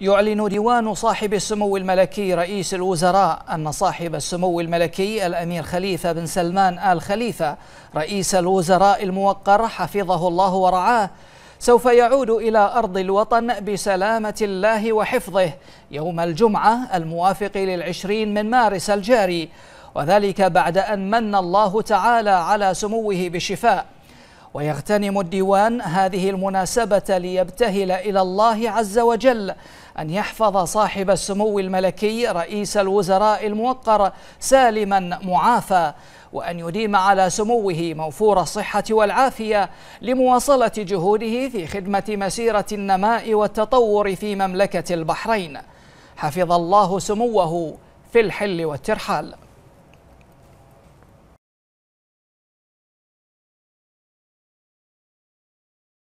يعلن ديوان صاحب السمو الملكي رئيس الوزراء أن صاحب السمو الملكي الأمير خليفة بن سلمان آل خليفة رئيس الوزراء الموقر حفظه الله ورعاه سوف يعود إلى أرض الوطن بسلامة الله وحفظه يوم الجمعة الموافق للعشرين من مارس الجاري وذلك بعد أن من الله تعالى على سموه بالشفاء ويغتنم الديوان هذه المناسبة ليبتهل إلى الله عز وجل أن يحفظ صاحب السمو الملكي رئيس الوزراء الموقر سالما معافى وأن يديم على سموه موفور الصحة والعافية لمواصلة جهوده في خدمة مسيرة النماء والتطور في مملكة البحرين حفظ الله سموه في الحل والترحال